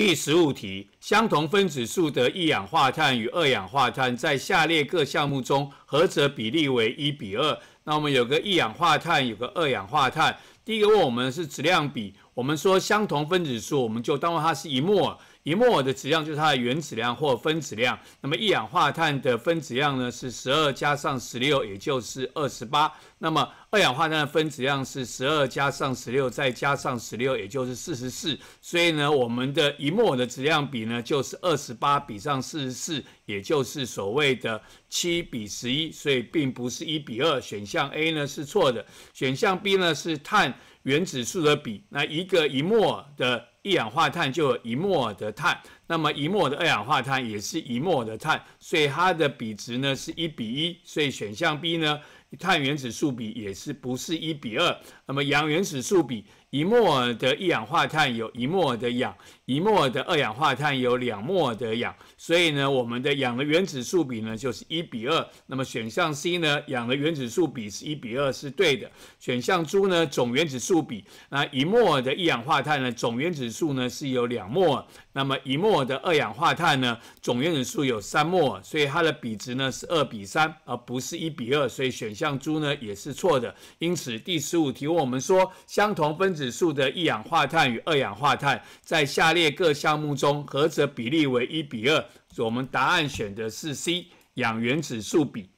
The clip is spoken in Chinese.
第十五题。相同分子数的一氧化碳与二氧化碳在下列各项目中何者比例为一比二？那我们有个一氧化碳，有个二氧化碳。第一个问我们是质量比，我们说相同分子数，我们就当它是一摩尔，一摩尔的质量就是它的原子量或分子量。那么一氧化碳的分子量呢是十二加上十六，也就是二十八。那么二氧化碳的分子量是十二加上十六再加上十六，也就是四十四。所以呢，我们的一摩尔的质量比呢？就是二十八比上四十四，也就是所谓的七比十一，所以并不是一比二。选项 A 呢是错的，选项 B 呢是碳。原子数的比，那一个一摩尔的一氧化碳就有一摩尔的碳，那么一摩尔的二氧化碳也是一摩尔的碳，所以它的比值呢是一比一，所以选项 B 呢碳原子数比也是不是一比二，那么氧原子数比，一摩尔的一氧化碳有一摩尔的氧，一摩尔的二氧化碳有两摩尔的氧，所以呢我们的氧的原子数比呢就是一比二，那么选项 C 呢氧的原子数比是一比二是对的，选项 D 呢总原子数。比那一摩尔的一氧化碳呢，总原子数呢是有两摩尔，那么一摩尔的二氧化碳呢，总原子数有三摩尔，所以它的比值呢是二比三，而不是一比二，所以选项猪呢也是错的。因此第十五题问我们说，相同分子数的一氧化碳与二氧化碳在下列各项目中何者比例为一比二？我们答案选的是 C 氧原子数比。